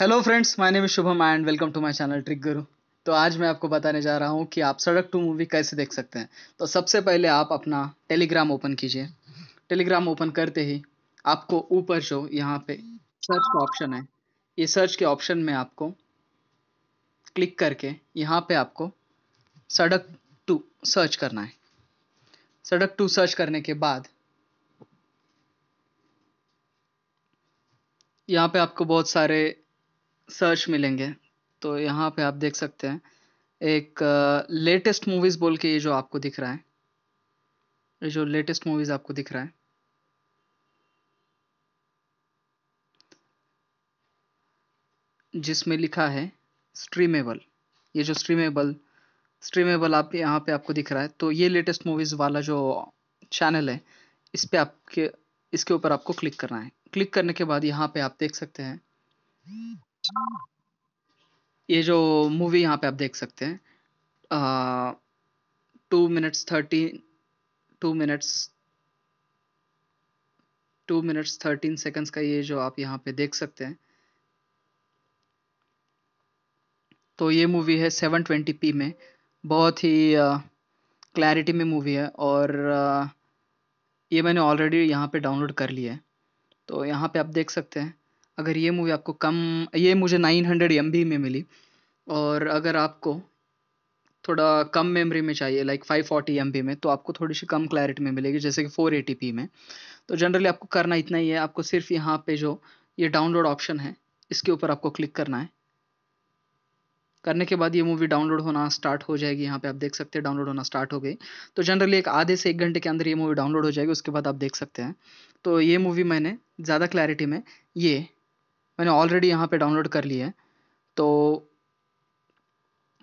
Hello friends my name is Shubham and welcome to my channel Trick Guru तो आज मैं आपको बताने जा रहा हूँ कि आप सड़क टू मूवी कैसे देख सकते हैं तो सबसे पहले आप अपना टेलीग्राम ओपन कीजिए टेलीग्राम ओपन करते ही आपको ऊपर जो यहाँ पे सर्च का ऑप्शन है ये सर्च के ऑप्शन में आपको क्लिक करके यहाँ पे आपको सड़क टू सर्च करना है सड़क टू सर्च करने के बाद यहाँ पे आपको बहुत सारे सर्च मिलेंगे तो यहाँ पे आप देख सकते हैं एक लेटेस्ट मूवीज़ बोल के ये जो आपको दिख रहा है ये जो लेटेस्ट मूवीज़ आपको दिख रहा है जिसमें लिखा है स्ट्रीमेबल ये जो स्ट्रीमेबल स्ट्रीमेबल आप यहाँ पे आपको दिख रहा है तो ये लेटेस्ट मूवीज़ वाला जो चैनल है इस पर आपके इसके ऊपर आपको क्लिक करना है क्लिक करने के बाद यहाँ पे आप देख सकते हैं हाँ। ये जो मूवी यहाँ पे आप देख सकते हैं two minutes thirteen two minutes two minutes thirteen seconds का ये जो आप यहाँ पे देख सकते हैं तो ये मूवी है सेवन ट्वेंटी पी में बहुत ही क्लैरिटी में मूवी है और uh, ये मैंने ऑलरेडी यहाँ पे डाउनलोड कर लिया है तो यहाँ पे आप देख सकते हैं अगर ये मूवी आपको कम ये मुझे नाइन हंड्रेड एम बी में मिली और अगर आपको थोड़ा कम मेमोरी में चाहिए लाइक फाइव फोर्टी एम में तो आपको थोड़ी सी कम क्लैरिटी में मिलेगी जैसे कि फोर एटी में तो जनरली आपको करना इतना ही है आपको सिर्फ यहाँ पे जो ये डाउनलोड ऑप्शन है इसके ऊपर आपको क्लिक करना है करने के बाद ये मूवी डाउनलोड होना स्टार्ट हो जाएगी यहाँ पे आप देख सकते हैं डाउनलोड होना स्टार्ट हो गई तो जनरली एक आधे से एक घंटे के अंदर ये मूवी डाउनलोड हो जाएगी उसके बाद आप देख सकते हैं तो ये मूवी मैंने ज़्यादा क्लैरिटी में ये मैंने ऑलरेडी यहाँ पे डाउनलोड कर लिया है तो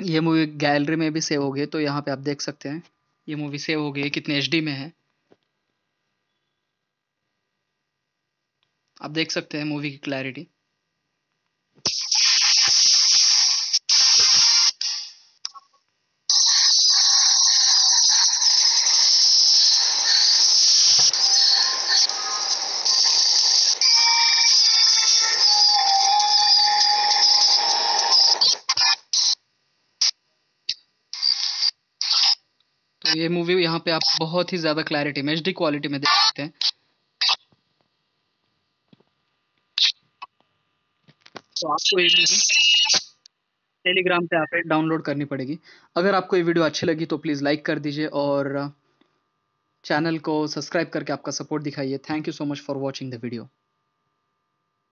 ये मूवी गैलरी में भी सेव हो गई तो यहाँ पे आप देख सकते हैं ये मूवी सेव हो गई कितने एच में है आप देख सकते हैं मूवी की क्लैरिटी ये मूवी यहाँ पे आप बहुत ही ज्यादा क्लैरिटी में एच क्वालिटी में देख सकते हैं तो आपको ये टेलीग्राम पे आप डाउनलोड करनी पड़ेगी अगर आपको ये वीडियो अच्छी लगी तो प्लीज़ लाइक कर दीजिए और चैनल uh, को सब्सक्राइब करके आपका सपोर्ट दिखाइए thank you so much for watching the video